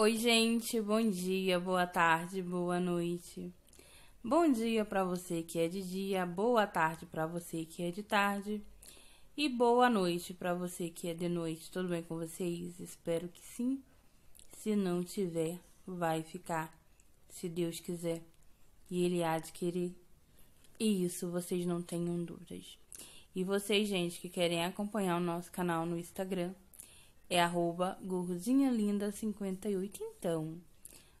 Oi, gente, bom dia, boa tarde, boa noite. Bom dia para você que é de dia, boa tarde para você que é de tarde e boa noite para você que é de noite. Tudo bem com vocês? Espero que sim. Se não tiver, vai ficar, se Deus quiser, e Ele adquirir. E isso vocês não tenham dúvidas. E vocês, gente, que querem acompanhar o nosso canal no Instagram, é arroba gordinhalinda58. Então,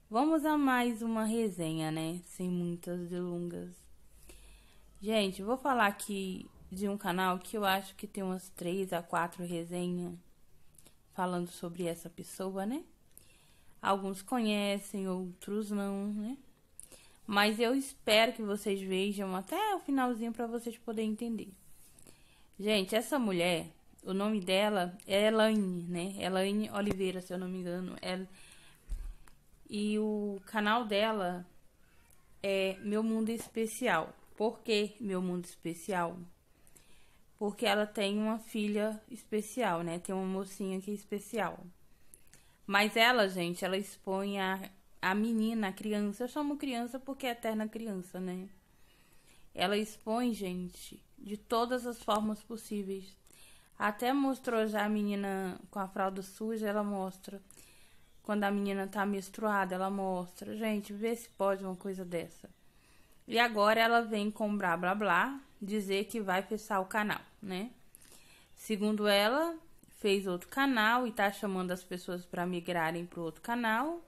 vamos a mais uma resenha, né? Sem muitas delongas. Gente, vou falar aqui de um canal que eu acho que tem umas três a quatro resenhas falando sobre essa pessoa, né? Alguns conhecem, outros não, né? Mas eu espero que vocês vejam até o finalzinho para vocês poderem entender. Gente, essa mulher o nome dela é Elaine, né? Elaine Oliveira, se eu não me engano. Ela... E o canal dela é Meu Mundo Especial. Por que Meu Mundo Especial? Porque ela tem uma filha especial, né? Tem uma mocinha que é especial. Mas ela, gente, ela expõe a, a menina, a criança. Eu chamo criança porque é eterna criança, né? Ela expõe, gente, de todas as formas possíveis até mostrou já a menina com a fralda suja, ela mostra. Quando a menina tá menstruada, ela mostra. Gente, vê se pode uma coisa dessa. E agora ela vem com blá blá blá dizer que vai fechar o canal, né? Segundo ela, fez outro canal e tá chamando as pessoas para migrarem para outro canal.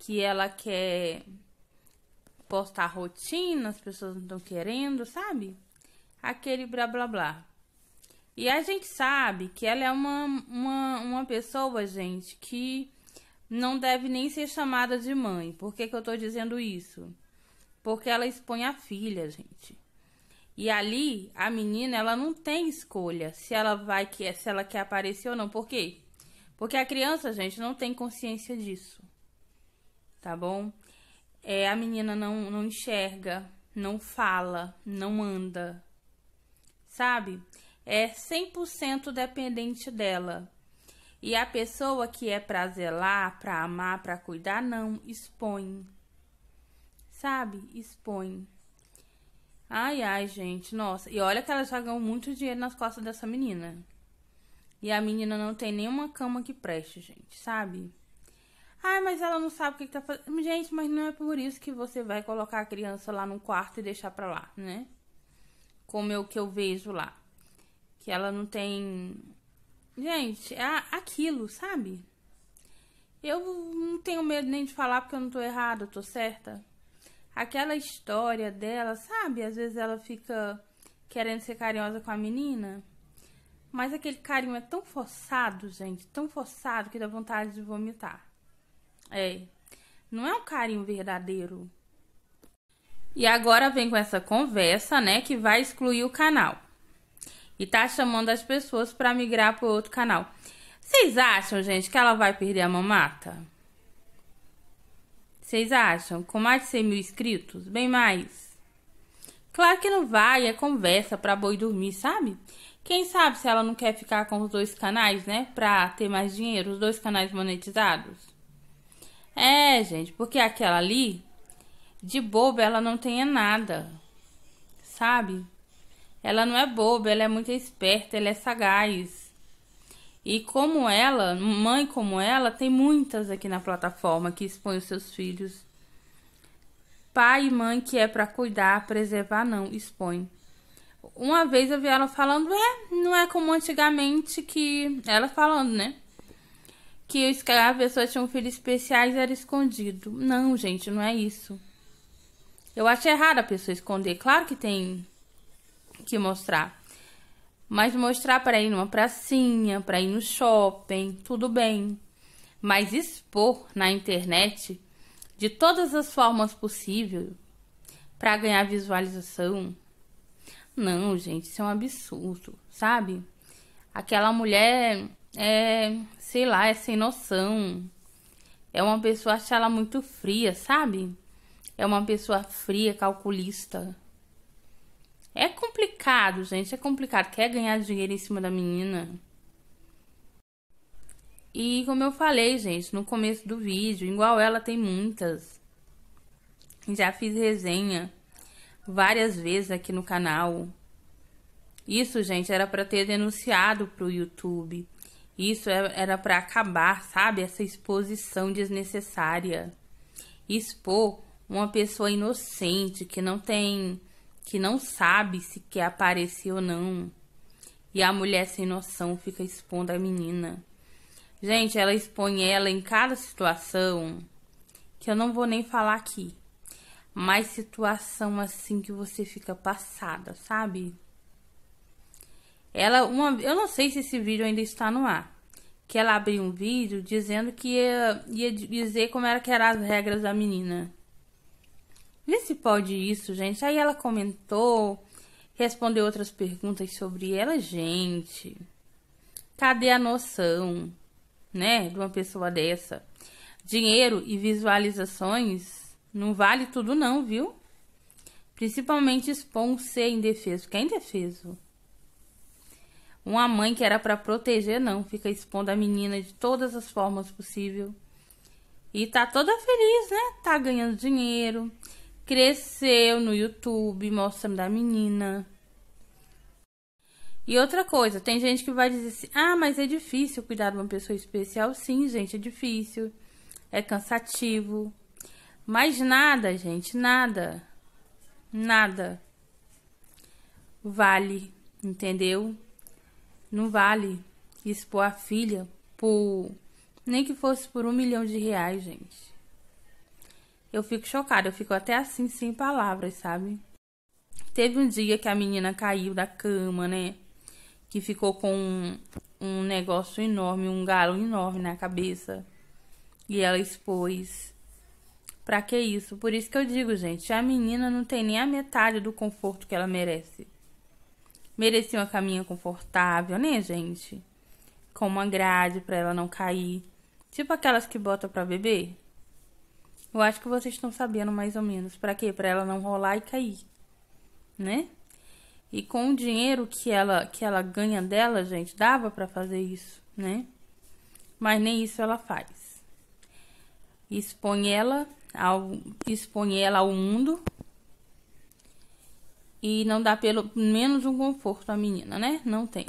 Que ela quer postar rotina, as pessoas não estão querendo, sabe? Aquele blá blá blá. E a gente sabe que ela é uma, uma, uma pessoa, gente, que não deve nem ser chamada de mãe. Por que, que eu tô dizendo isso? Porque ela expõe a filha, gente. E ali, a menina, ela não tem escolha se ela vai que se ela quer aparecer ou não. Por quê? Porque a criança, gente, não tem consciência disso. Tá bom? É, a menina não, não enxerga, não fala, não anda. Sabe? é 100% dependente dela. E a pessoa que é pra zelar, pra amar, pra cuidar, não, expõe. Sabe? Expõe. Ai, ai, gente, nossa. E olha que ela já ganhou muito dinheiro nas costas dessa menina. E a menina não tem nenhuma cama que preste, gente, sabe? Ai, mas ela não sabe o que, que tá fazendo. Gente, mas não é por isso que você vai colocar a criança lá no quarto e deixar pra lá, né? Como é o que eu vejo lá que ela não tem. Gente, é aquilo, sabe? Eu não tenho medo nem de falar porque eu não tô errada, eu tô certa. Aquela história dela, sabe? Às vezes ela fica querendo ser carinhosa com a menina. Mas aquele carinho é tão forçado, gente, tão forçado que dá vontade de vomitar. É. Não é um carinho verdadeiro. E agora vem com essa conversa, né, que vai excluir o canal e tá chamando as pessoas para migrar para outro canal. Vocês acham, gente, que ela vai perder a mamata? Vocês acham? Com mais de 100 mil inscritos? Bem mais. Claro que não vai, é conversa pra boi dormir, sabe? Quem sabe se ela não quer ficar com os dois canais, né? Pra ter mais dinheiro, os dois canais monetizados. É, gente, porque aquela ali, de boba, ela não tenha nada, sabe? Ela não é boba, ela é muito esperta, ela é sagaz. E como ela, mãe como ela, tem muitas aqui na plataforma que expõem os seus filhos. Pai e mãe que é para cuidar, preservar, não, expõe. Uma vez eu vi ela falando, é, não é como antigamente que. Ela falando, né? Que a pessoa tinha um filho especiais era escondido. Não, gente, não é isso. Eu acho errado a pessoa esconder. Claro que tem que mostrar. Mas mostrar para ir numa pracinha, para ir no shopping, tudo bem. Mas expor na internet de todas as formas possíveis para ganhar visualização. Não, gente, isso é um absurdo, sabe? Aquela mulher é, sei lá, é sem noção. É uma pessoa achar ela muito fria, sabe? É uma pessoa fria, calculista. É complicado, gente. É complicado. Quer ganhar dinheiro em cima da menina? E como eu falei, gente, no começo do vídeo, igual ela tem muitas. Já fiz resenha várias vezes aqui no canal. Isso, gente, era para ter denunciado pro YouTube. Isso é, era para acabar, sabe? Essa exposição desnecessária. Expor uma pessoa inocente que não tem que não sabe se quer aparecer ou não. E a mulher sem noção fica expondo a menina. Gente, ela expõe ela em cada situação que eu não vou nem falar aqui. Mas situação assim que você fica passada, sabe? Ela uma, eu não sei se esse vídeo ainda está no ar. Que ela abriu um vídeo dizendo que ia, ia dizer como era que eram as regras da menina. Vê se pode isso, gente. Aí ela comentou, respondeu outras perguntas sobre ela, gente. Cadê a noção, né, de uma pessoa dessa? Dinheiro e visualizações não vale tudo não, viu? Principalmente expor ser indefeso, que é indefeso. Uma mãe que era para proteger não, fica expondo a menina de todas as formas possíveis. E tá toda feliz, né? Tá ganhando dinheiro cresceu no YouTube mostrando a menina. E outra coisa, tem gente que vai dizer assim: ah, mas é difícil cuidar de uma pessoa especial. Sim, gente, é difícil, é cansativo. Mas nada, gente, nada, nada vale, entendeu? Não vale expor a filha por nem que fosse por um milhão de reais, gente. Eu fico chocada, eu fico até assim sem palavras, sabe? Teve um dia que a menina caiu da cama, né? Que ficou com um, um negócio enorme, um galo enorme na cabeça. E ela expôs. Pra que isso? Por isso que eu digo, gente, a menina não tem nem a metade do conforto que ela merece. Merecia uma caminha confortável, né, gente? Com uma grade pra ela não cair. Tipo aquelas que bota pra beber. Eu acho que vocês estão sabendo mais ou menos. Para quê? Para ela não rolar e cair, né? E com o dinheiro que ela que ela ganha dela, gente, dava para fazer isso, né? Mas nem isso ela faz. Expõe ela ao expõe ela ao mundo e não dá pelo menos um conforto à menina, né? Não tem.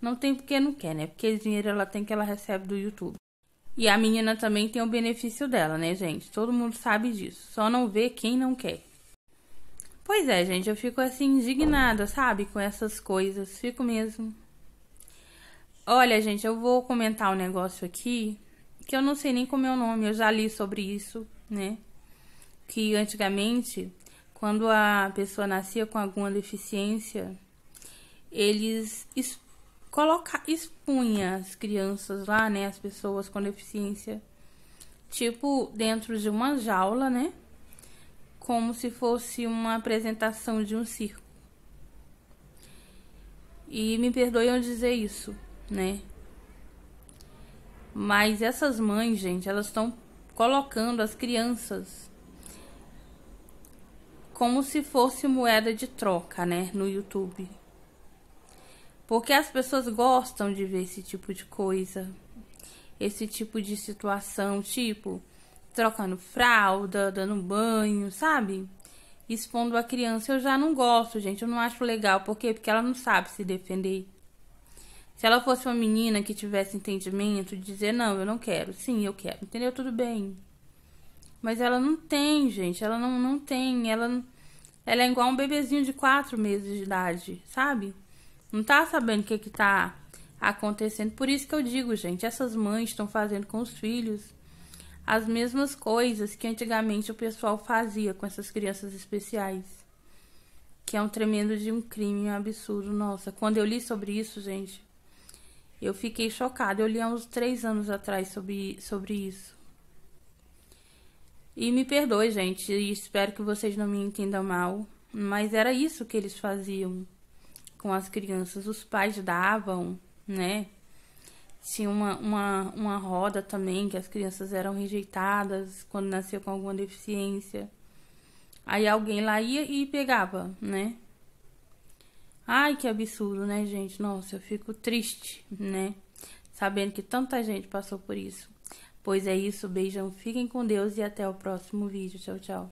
Não tem porque não quer, né? Porque o dinheiro ela tem que ela recebe do YouTube. E a menina também tem o benefício dela, né, gente? Todo mundo sabe disso. Só não vê quem não quer. Pois é, gente, eu fico assim indignada, sabe, com essas coisas. Fico mesmo. Olha, gente, eu vou comentar um negócio aqui que eu não sei nem como é o nome, eu já li sobre isso, né? Que antigamente, quando a pessoa nascia com alguma deficiência, eles colocar, expunha as crianças lá, né, as pessoas com deficiência, tipo dentro de uma jaula, né, como se fosse uma apresentação de um circo. E me perdoem eu dizer isso, né? Mas essas mães, gente, elas estão colocando as crianças como se fosse moeda de troca, né, no YouTube. Porque as pessoas gostam de ver esse tipo de coisa, esse tipo de situação, tipo trocando fralda, dando banho, sabe? Expondo a criança, eu já não gosto, gente. Eu não acho legal. Por quê? Porque ela não sabe se defender. Se ela fosse uma menina que tivesse entendimento dizer, não, eu não quero, sim, eu quero, entendeu? Tudo bem. Mas ela não tem, gente. Ela não, não tem. Ela, ela é igual um bebezinho de 4 meses de idade, sabe? não tá sabendo o que que tá acontecendo. Por isso que eu digo, gente, essas mães estão fazendo com os filhos as mesmas coisas que antigamente o pessoal fazia com essas crianças especiais. Que é um tremendo de um crime um absurdo. Nossa, quando eu li sobre isso, gente, eu fiquei chocada. Eu li há uns três anos atrás sobre, sobre isso. E me perdoe, gente, espero que vocês não me entendam mal, mas era isso que eles faziam com as crianças. Os pais davam, né? Tinha uma, uma, uma roda também que as crianças eram rejeitadas quando nasceu com alguma deficiência. Aí alguém lá ia e pegava, né? Ai, que absurdo, né, gente? Nossa, eu fico triste, né? Sabendo que tanta gente passou por isso. Pois é isso, beijão, fiquem com Deus e até o próximo vídeo. Tchau, tchau.